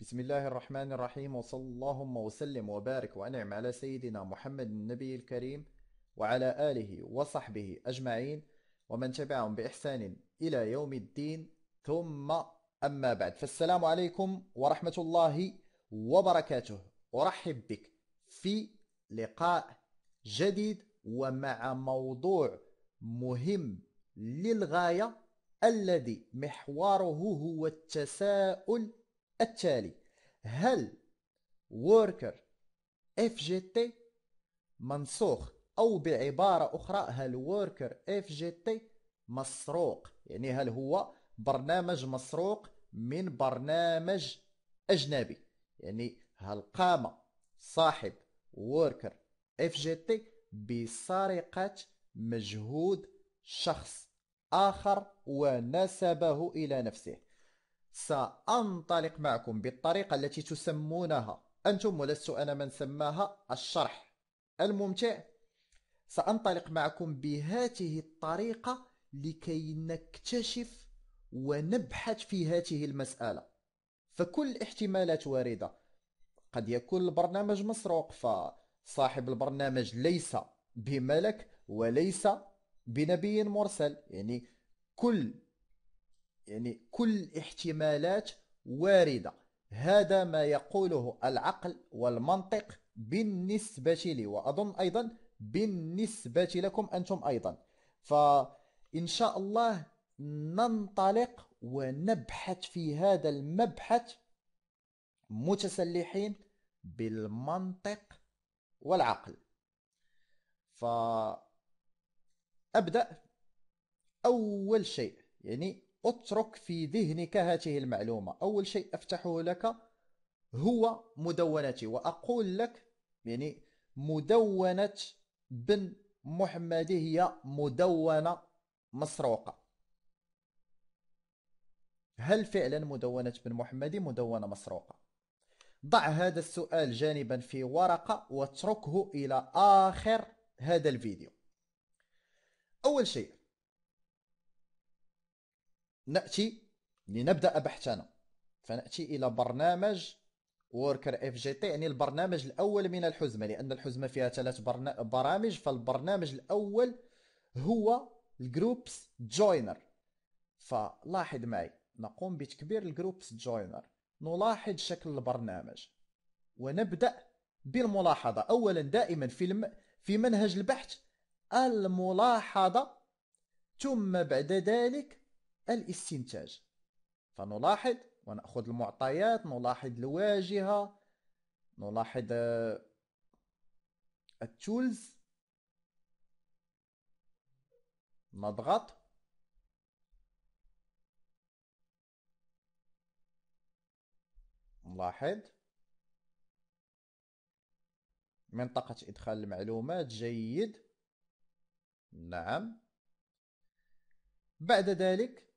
بسم الله الرحمن الرحيم وصلى اللهم وسلم وبارك وأنعم على سيدنا محمد النبي الكريم وعلى آله وصحبه أجمعين ومن تبعهم بإحسان إلى يوم الدين ثم أما بعد فالسلام عليكم ورحمة الله وبركاته أرحب بك في لقاء جديد ومع موضوع مهم للغاية الذي محوره هو التساؤل التالي هل worker FGT منسوخ أو بعبارة أخرى هل worker FGT مسروق يعني هل هو برنامج مسروق من برنامج أجنبي يعني هل قام صاحب worker FGT بسرقة مجهود شخص آخر ونسبه إلى نفسه سأنطلق معكم بالطريقة التي تسمونها أنتم ولست أنا من سماها الشرح الممتع سأنطلق معكم بهذه الطريقة لكي نكتشف ونبحث في هذه المسألة فكل الاحتمالات واردة قد يكون البرنامج مسروق فصاحب البرنامج ليس بملك وليس بنبي مرسل يعني كل يعني كل احتمالات وارده هذا ما يقوله العقل والمنطق بالنسبه لي واظن ايضا بالنسبه لكم انتم ايضا فان شاء الله ننطلق ونبحث في هذا المبحث متسلحين بالمنطق والعقل فأبدأ أول شيء يعني اترك في ذهنك هذه المعلومة أول شيء أفتحه لك هو مدونتي وأقول لك يعني مدونة بن محمد هي مدونة مسروقة هل فعلا مدونة بن محمد مدونة مسروقة؟ ضع هذا السؤال جانبا في ورقة واتركه إلى آخر هذا الفيديو أول شيء ناتي لنبدا بحثنا فناتي الى برنامج وركر اف جي تي يعني البرنامج الاول من الحزمه لان الحزمه فيها ثلاث برنا... برامج فالبرنامج الاول هو الجروبس جوينر فلاحظ معي نقوم بتكبير الجروبس جوينر نلاحظ شكل البرنامج ونبدا بالملاحظه اولا دائما في الم... في منهج البحث الملاحظه ثم بعد ذلك الاستنتاج فنلاحظ ونأخذ المعطيات نلاحظ الواجهة نلاحظ آه، التولز نضغط نلاحظ منطقة إدخال المعلومات جيد نعم بعد ذلك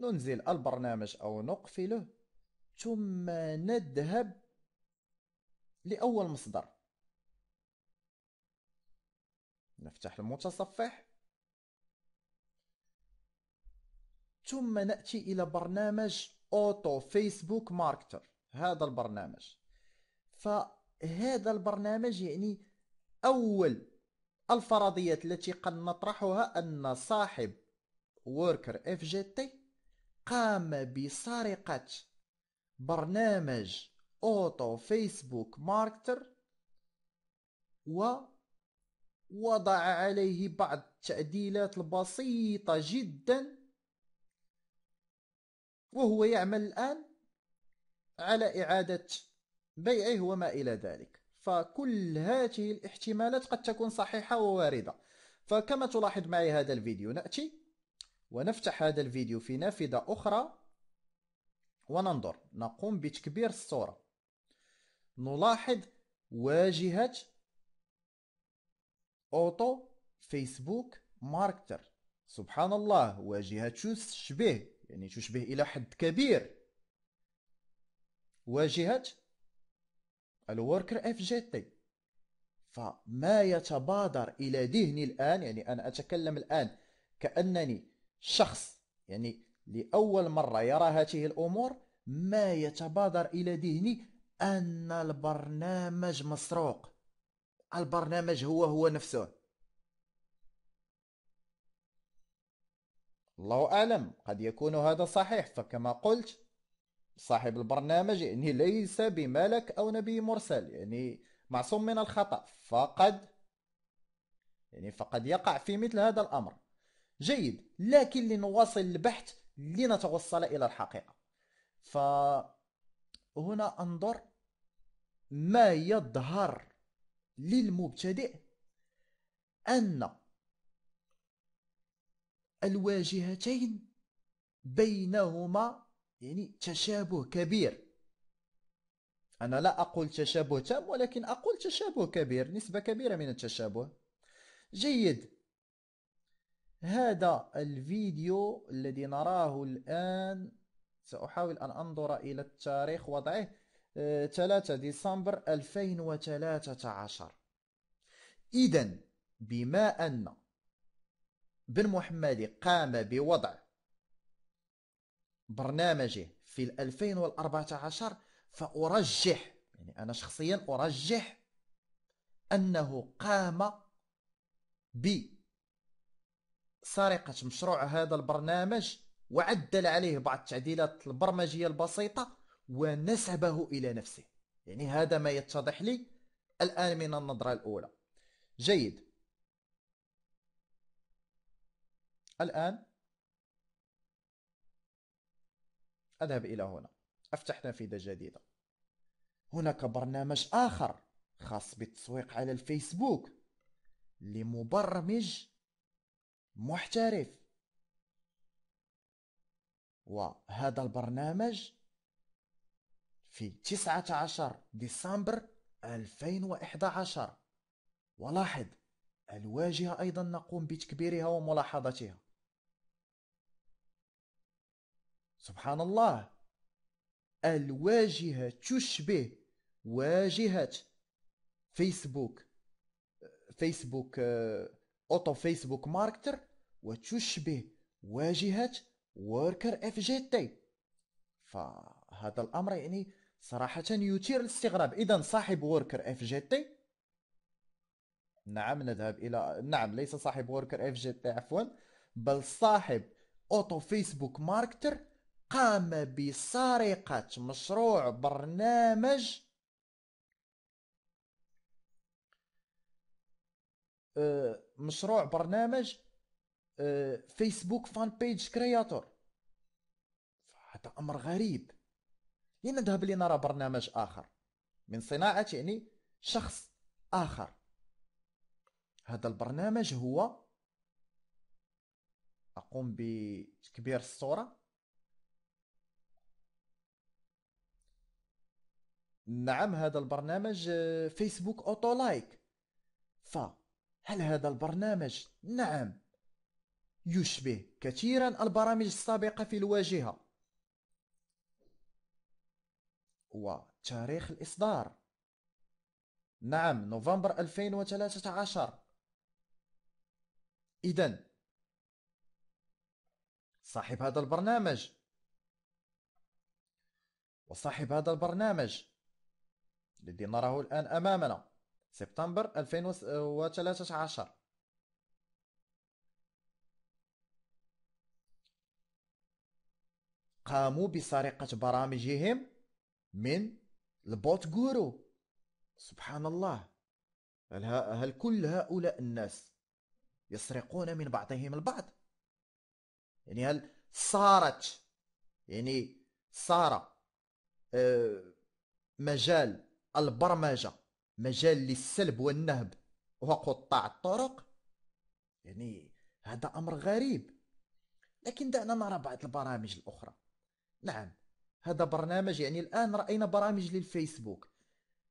ننزل البرنامج أو نقفله ثم نذهب لأول مصدر نفتح المتصفح ثم نأتي إلى برنامج أوتو فيسبوك ماركتر هذا البرنامج فهذا البرنامج يعني أول الفرضيات التي قد نطرحها أن صاحب وركر اف جي تي قام بسرقة برنامج أوتو فيسبوك ماركتر و وضع عليه بعض التعديلات البسيطة جدا وهو يعمل الآن على إعادة بيعه وما إلى ذلك فكل هذه الاحتمالات قد تكون صحيحة وواردة فكما تلاحظ معي هذا الفيديو نأتي ونفتح هذا الفيديو في نافذة أخرى وننظر نقوم بتكبير الصورة نلاحظ واجهة أوتو فيسبوك ماركتر سبحان الله واجهة تشبه يعني تشبه إلى حد كبير واجهة الوركر اف جي تي فما يتبادر إلى ذهني الآن يعني أنا أتكلم الآن كأنني شخص يعني لأول مرة يرى هذه الأمور ما يتبادر إلى ذهني أن البرنامج مسروق البرنامج هو هو نفسه الله أعلم قد يكون هذا صحيح فكما قلت صاحب البرنامج يعني ليس بملك أو نبي مرسل يعني معصوم من الخطأ فقد يعني فقد يقع في مثل هذا الأمر جيد لكن لنواصل البحث لنتوصل إلى الحقيقة فهنا أنظر ما يظهر للمبتدئ أن الواجهتين بينهما يعني تشابه كبير أنا لا أقول تشابه تام ولكن أقول تشابه كبير نسبة كبيرة من التشابه جيد هذا الفيديو الذي نراه الآن سأحاول أن أنظر إلى التاريخ وضعه 3 آه، ديسمبر 2013 إذا بما أن بن محمدي قام بوضع برنامجه في 2014 فأرجح يعني أنا شخصيا أرجح أنه قام ب سرقة مشروع هذا البرنامج وعدل عليه بعض التعديلات البرمجية البسيطة ونسبه إلى نفسه يعني هذا ما يتضح لي الآن من النظرة الأولى جيد الآن أذهب إلى هنا أفتح نافذة جديدة هناك برنامج آخر خاص بالتسويق على الفيسبوك لمبرمج محترف وهذا البرنامج في 19 ديسمبر 2011 ولاحظ الواجهة أيضا نقوم بتكبيرها وملاحظتها سبحان الله الواجهة تشبه واجهة فيسبوك فيسبوك آه، أوتو فيسبوك ماركتر وتشبه واجهة وركر اف جي تي فهذا الامر يعني صراحة يثير الاستغراب اذا صاحب وركر اف جي تي نعم نذهب الى نعم ليس صاحب وركر اف جي تي عفوا بل صاحب اوتو فيسبوك ماركتر قام بسرقة مشروع برنامج آه، مشروع برنامج فيسبوك فان بيج كرياتور هذا امر غريب لنذهب لنرى برنامج اخر من صناعه يعني شخص اخر هذا البرنامج هو اقوم بتكبير الصوره نعم هذا البرنامج فيسبوك اوتو لايك فهل هذا البرنامج نعم يشبه كثيرا البرامج السابقة في الواجهة وتاريخ الإصدار نعم نوفمبر 2013 إذا صاحب هذا البرنامج وصاحب هذا البرنامج الذي نراه الآن أمامنا سبتمبر 2013 قاموا بسرقة برامجهم من البوت جورو سبحان الله هل, هل كل هؤلاء الناس يسرقون من بعضهم البعض يعني هل صارت يعني صار آه، مجال البرمجة مجال للسلب والنهب وقطاع الطرق يعني هذا أمر غريب لكن دعنا نرى بعض البرامج الأخرى نعم هذا برنامج يعني الآن رأينا برامج للفيسبوك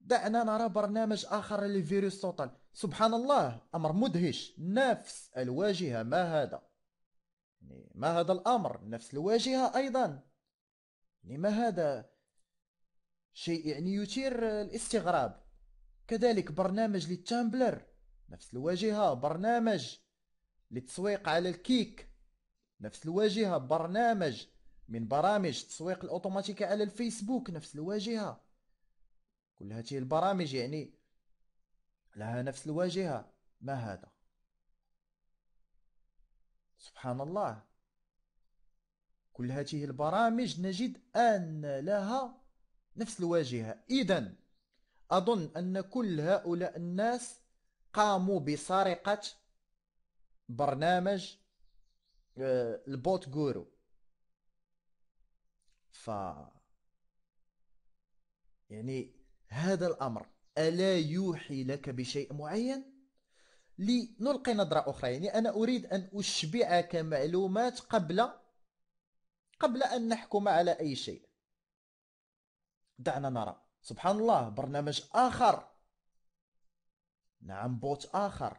دعنا نرى برنامج آخر للفيروس توتال سبحان الله أمر مدهش نفس الواجهة ما هذا يعني ما هذا الأمر نفس الواجهة أيضا يعني ما هذا شيء يعني يثير الاستغراب كذلك برنامج للتامبلر نفس الواجهة برنامج للتسويق على الكيك نفس الواجهة برنامج من برامج التسويق الاوتوماتيكي على الفيسبوك نفس الواجهه كل هذه البرامج يعني لها نفس الواجهه ما هذا سبحان الله كل هذه البرامج نجد ان لها نفس الواجهه اذا اظن ان كل هؤلاء الناس قاموا بسرقه برنامج آه، البوت جورو ف يعني هذا الامر الا يوحي لك بشيء معين لنلقي نظره اخرى يعني انا اريد ان اشبعك معلومات قبل قبل ان نحكم على اي شيء دعنا نرى سبحان الله برنامج اخر نعم بوت اخر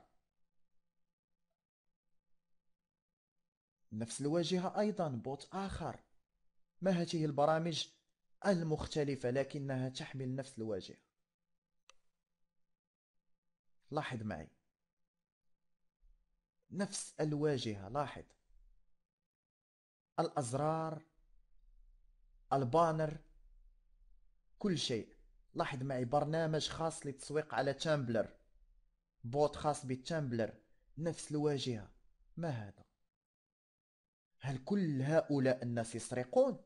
نفس الواجهه ايضا بوت اخر ما هذه البرامج المختلفة لكنها تحمل نفس الواجهة لاحظ معي نفس الواجهة لاحظ الأزرار البانر كل شيء لاحظ معي برنامج خاص للتسويق على تامبلر بوت خاص بالتامبلر نفس الواجهة ما هذا؟ هل كل هؤلاء الناس يسرقون؟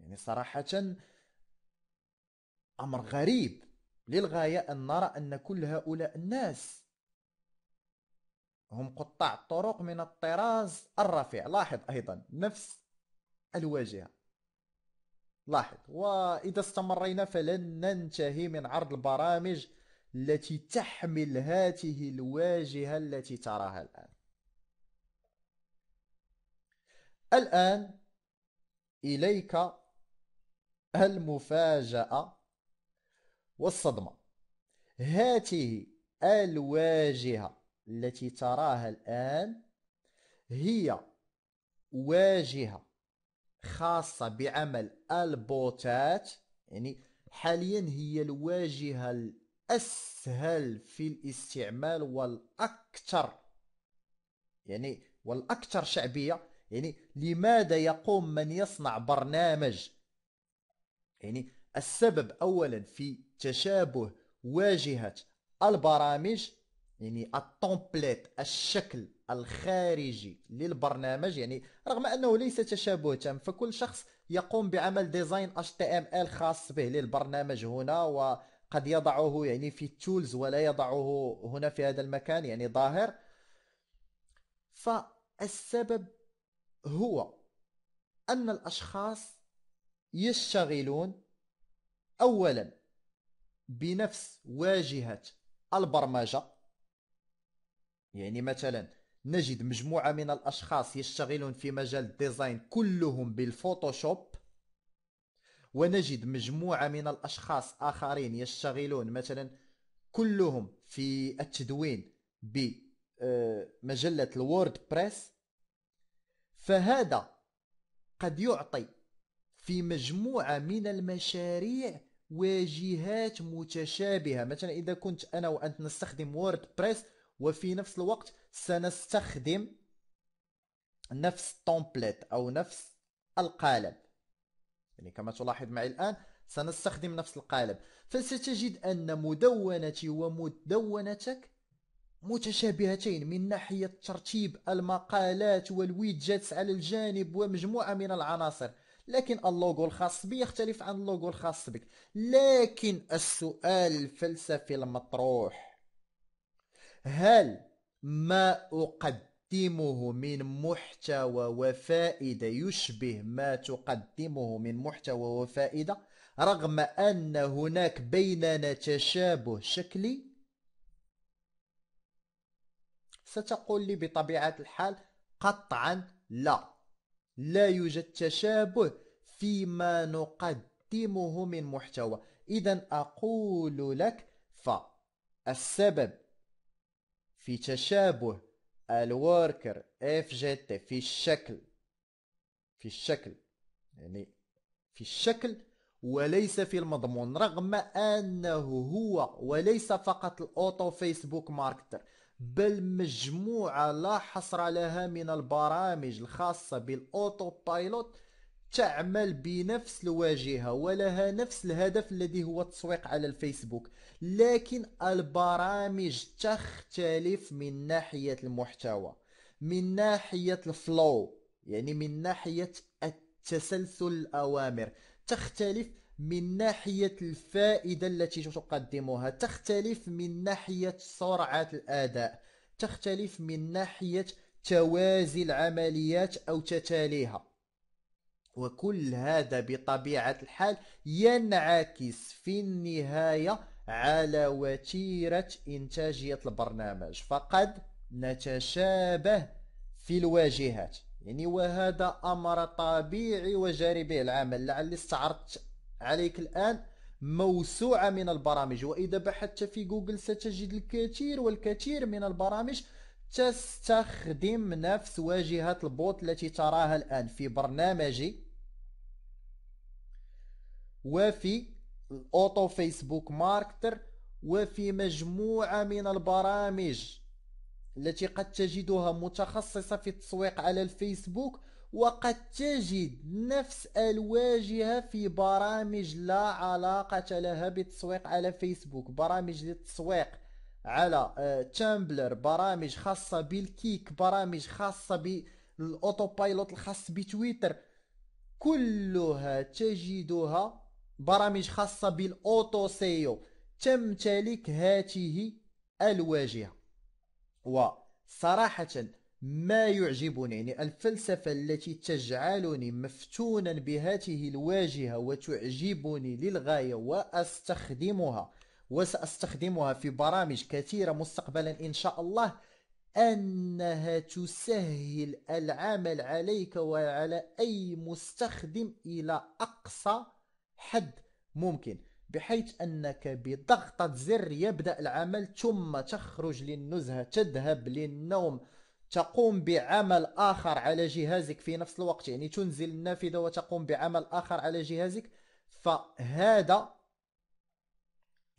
يعني صراحة أمر غريب للغاية أن نرى أن كل هؤلاء الناس هم قطاع الطرق من الطراز الرفيع لاحظ أيضا نفس الواجهة لاحظ وإذا استمرينا فلن ننتهي من عرض البرامج التي تحمل هذه الواجهة التي تراها الآن الآن إليك المفاجأة والصدمة هذه الواجهة التي تراها الآن هي واجهة خاصة بعمل البوتات يعني حاليا هي الواجهة الأسهل في الاستعمال والأكثر يعني والأكثر شعبية يعني لماذا يقوم من يصنع برنامج يعني السبب اولا في تشابه واجهه البرامج يعني التومبليت الشكل الخارجي للبرنامج يعني رغم انه ليس تشابه تام فكل شخص يقوم بعمل ديزاين HTML خاص به للبرنامج هنا وقد يضعه يعني في التولز ولا يضعه هنا في هذا المكان يعني ظاهر فالسبب هو ان الاشخاص يشتغلون أولا بنفس واجهة البرمجة يعني مثلا نجد مجموعة من الأشخاص يشتغلون في مجال الديزاين كلهم بالفوتوشوب ونجد مجموعة من الأشخاص آخرين يشتغلون مثلا كلهم في التدوين بمجلة آه، الوورد بريس فهذا قد يعطي في مجموعة من المشاريع واجهات متشابهة مثلا إذا كنت أنا وأنت نستخدم وورد بريس وفي نفس الوقت سنستخدم نفس التومبليت أو نفس القالب يعني كما تلاحظ معي الآن سنستخدم نفس القالب فستجد أن مدونتي ومدونتك متشابهتين من ناحية ترتيب المقالات والويدجتس على الجانب ومجموعة من العناصر لكن اللوغو الخاص بي يختلف عن اللوغو الخاص بك لكن السؤال الفلسفي المطروح هل ما أقدمه من محتوى وفائدة يشبه ما تقدمه من محتوى وفائدة رغم أن هناك بيننا تشابه شكلي ستقول لي بطبيعة الحال قطعا لا لا يوجد تشابه فيما نقدمه من محتوى إذا أقول لك فالسبب في تشابه الوركر اف جي تي في الشكل في الشكل يعني في الشكل وليس في المضمون رغم انه هو وليس فقط الاوتو فيسبوك ماركتر بل مجموعة لا حصر لها من البرامج الخاصة بالأوتو بايلوت تعمل بنفس الواجهة ولها نفس الهدف الذي هو التسويق على الفيسبوك لكن البرامج تختلف من ناحية المحتوى من ناحية الفلو يعني من ناحية التسلسل الأوامر تختلف من ناحية الفائدة التي تقدمها تختلف من ناحية سرعة الأداء تختلف من ناحية توازي العمليات أو تتاليها وكل هذا بطبيعة الحال ينعكس في النهاية على وتيرة إنتاجية البرنامج فقد نتشابه في الواجهات يعني وهذا أمر طبيعي وجاري به العمل لعل استعرضت عليك الآن موسوعة من البرامج وإذا بحثت في جوجل ستجد الكثير والكثير من البرامج تستخدم نفس واجهة البوت التي تراها الآن في برنامجي وفي الأوتو فيسبوك ماركتر وفي مجموعة من البرامج التي قد تجدها متخصصة في التسويق على الفيسبوك وقد تجد نفس الواجهة في برامج لا علاقة لها بالتسويق على فيسبوك برامج للتسويق على آه، تامبلر برامج خاصة بالكيك برامج خاصة بالاوتو بايلوت الخاص بتويتر كلها تجدها برامج خاصة بالاوتو سيو تمتلك هاته الواجهة وصراحة ما يعجبني يعني الفلسفة التي تجعلني مفتونا بهذه الواجهة وتعجبني للغاية وأستخدمها وسأستخدمها في برامج كثيرة مستقبلا إن شاء الله أنها تسهل العمل عليك وعلى أي مستخدم إلى أقصى حد ممكن بحيث أنك بضغطة زر يبدأ العمل ثم تخرج للنزهة تذهب للنوم تقوم بعمل آخر على جهازك في نفس الوقت يعني تنزل النافذة وتقوم بعمل آخر على جهازك فهذا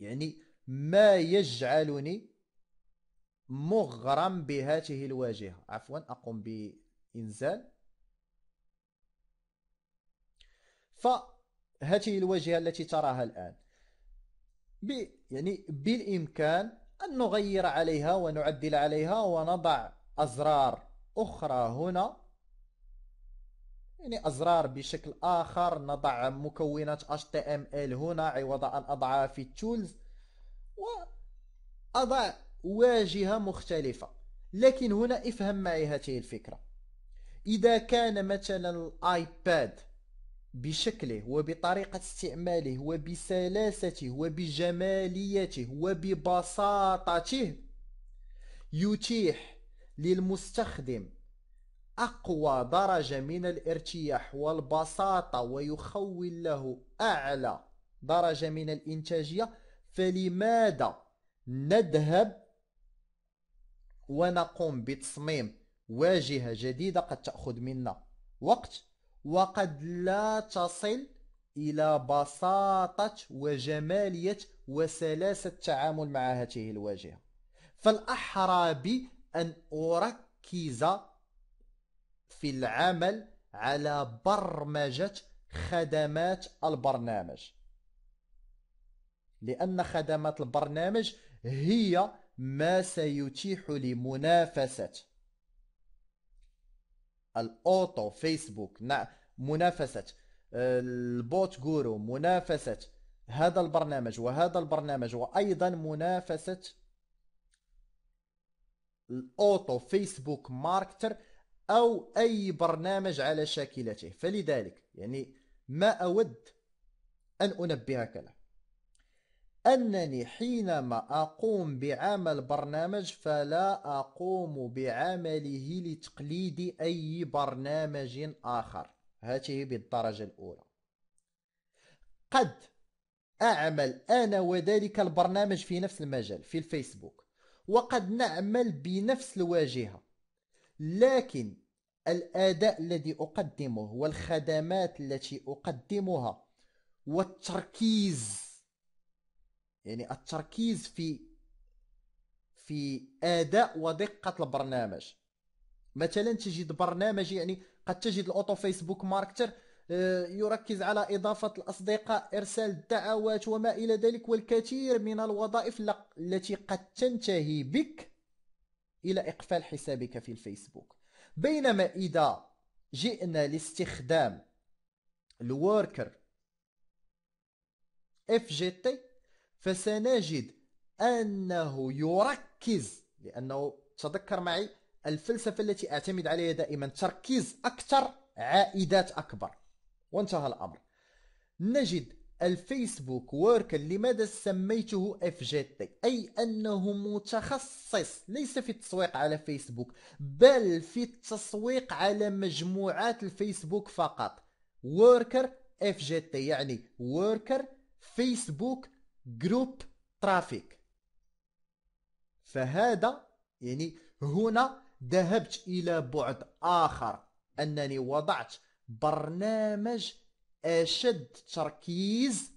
يعني ما يجعلني مغرم بهذه الواجهة عفوا أقوم بإنزال فهذه الواجهة التي تراها الآن ب يعني بالإمكان أن نغير عليها ونعدل عليها ونضع أزرار أخرى هنا يعني أزرار بشكل آخر نضع مكونات HTML هنا عوض أن أضعها في التولز وأضع واجهة مختلفة لكن هنا افهم معي هذه الفكرة إذا كان مثلا الآيباد بشكله وبطريقة استعماله وبسلاسته وبجماليته وببساطته يتيح للمستخدم أقوى درجة من الارتياح والبساطة ويخول له أعلى درجة من الإنتاجية فلماذا نذهب ونقوم بتصميم واجهة جديدة قد تأخذ منا وقت وقد لا تصل إلى بساطة وجمالية وسلاسة التعامل مع هذه الواجهة فالأحرى أن أركز في العمل على برمجة خدمات البرنامج لأن خدمات البرنامج هي ما سيتيح لمنافسة الأوتو فيسبوك نعم منافسة البوت جورو منافسة هذا البرنامج وهذا البرنامج وأيضا منافسة الاوتو فيسبوك ماركتر او اي برنامج على شاكلته فلذلك يعني ما اود ان انبهك له انني حينما اقوم بعمل برنامج فلا اقوم بعمله لتقليد اي برنامج اخر هذه بالدرجه الاولى قد اعمل انا وذلك البرنامج في نفس المجال في الفيسبوك وقد نعمل بنفس الواجهة لكن الأداء الذي أقدمه والخدمات التي أقدمها والتركيز يعني التركيز في في أداء ودقة البرنامج مثلا تجد برنامج يعني قد تجد الأوتو فيسبوك ماركتر آه، يركز على إضافة الأصدقاء إرسال الدعوات وما إلى ذلك والكثير من الوظائف التي قد تنتهي بك إلى إقفال حسابك في الفيسبوك بينما إذا جئنا لاستخدام الوركر اف جي تي فسنجد انه يركز لانه تذكر معي الفلسفه التي اعتمد عليها دائما تركيز اكثر عائدات اكبر وانتهى الأمر نجد الفيسبوك ورك لماذا سميته اف جي تي اي انه متخصص ليس في التسويق على فيسبوك بل في التسويق على مجموعات الفيسبوك فقط وركر اف جي تي يعني وركر فيسبوك جروب ترافيك فهذا يعني هنا ذهبت الى بعد اخر انني وضعت برنامج أشد تركيز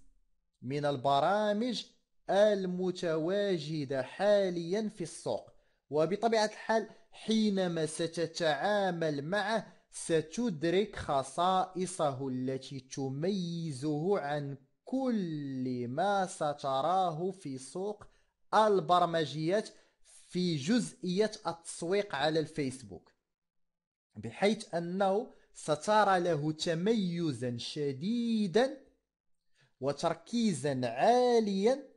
من البرامج المتواجدة حاليا في السوق وبطبيعة الحال حينما ستتعامل معه ستدرك خصائصه التي تميزه عن كل ما ستراه في سوق البرمجيات في جزئية التسويق على الفيسبوك بحيث أنه سترى له تميزا شديدا وتركيزا عاليا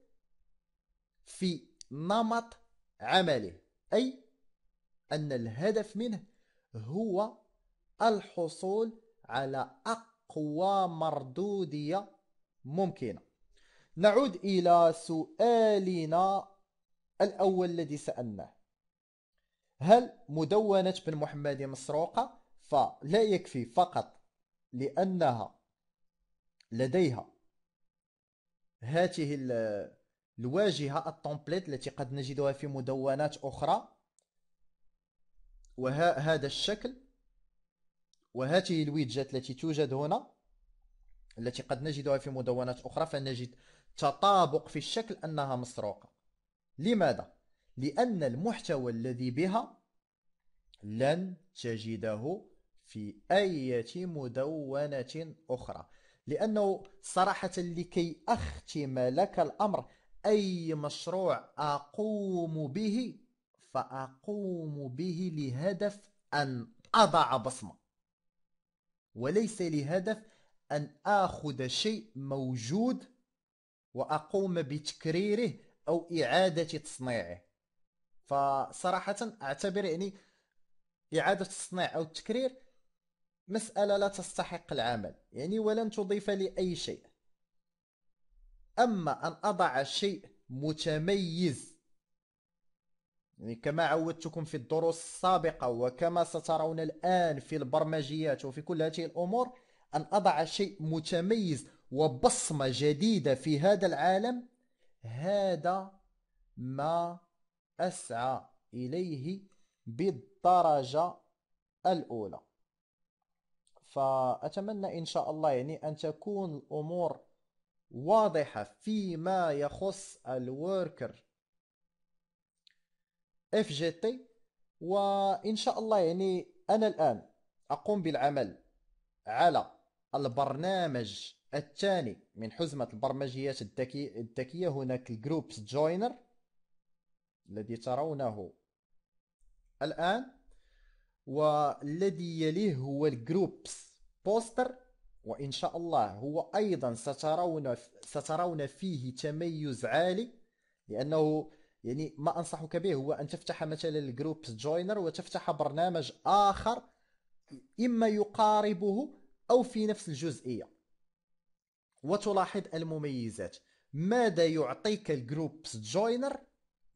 في نمط عمله أي أن الهدف منه هو الحصول على أقوى مردودية ممكنة نعود إلى سؤالنا الأول الذي سألناه هل مدونة بن محمد مسروقة فلا يكفي فقط لأنها لديها هذه الواجهة التمبليت التي قد نجدها في مدونات أخرى وهذا الشكل وهذه الويدجات التي توجد هنا التي قد نجدها في مدونات أخرى فنجد تطابق في الشكل أنها مسروقة لماذا؟ لأن المحتوى الذي بها لن تجده في أي مدونة أخرى لأنه صراحة لكي أختم لك الأمر أي مشروع أقوم به فأقوم به لهدف أن أضع بصمة وليس لهدف أن آخذ شيء موجود وأقوم بتكريره أو إعادة تصنيعه فصراحة أعتبر يعني إعادة التصنيع أو التكرير مسألة لا تستحق العمل يعني ولن تضيف لي أي شيء أما أن أضع شيء متميز يعني كما عودتكم في الدروس السابقة وكما سترون الآن في البرمجيات وفي كل هذه الأمور أن أضع شيء متميز وبصمة جديدة في هذا العالم هذا ما أسعى إليه بالدرجة الأولى فأتمنى إن شاء الله يعني أن تكون الأمور واضحة فيما يخص الوركر اف جي تي وإن شاء الله يعني أنا الآن أقوم بالعمل على البرنامج الثاني من حزمة البرمجيات الذكية الدكي... هناك الجروبس جوينر الذي ترونه الآن والذي يليه هو الجروبس بوستر وإن شاء الله هو أيضا سترون سترون فيه تميز عالي لأنه يعني ما أنصحك به هو أن تفتح مثلا الجروب جوينر وتفتح برنامج آخر إما يقاربه أو في نفس الجزئية وتلاحظ المميزات ماذا يعطيك الجروبس جوينر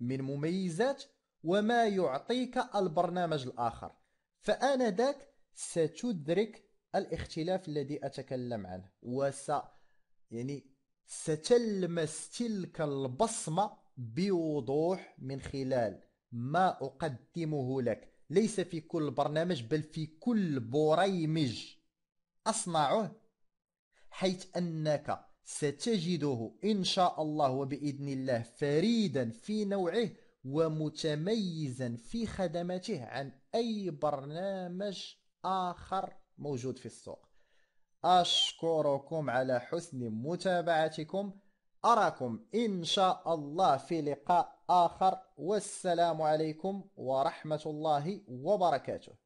من مميزات وما يعطيك البرنامج الآخر فأنا ذاك ستدرك الاختلاف الذي أتكلم عنه وس يعني ستلمس تلك البصمة بوضوح من خلال ما أقدمه لك ليس في كل برنامج بل في كل بريمج أصنعه حيث أنك ستجده إن شاء الله وبإذن الله فريدا في نوعه ومتميزا في خدمته عن أي برنامج آخر موجود في السوق أشكركم على حسن متابعتكم أراكم إن شاء الله في لقاء آخر والسلام عليكم ورحمة الله وبركاته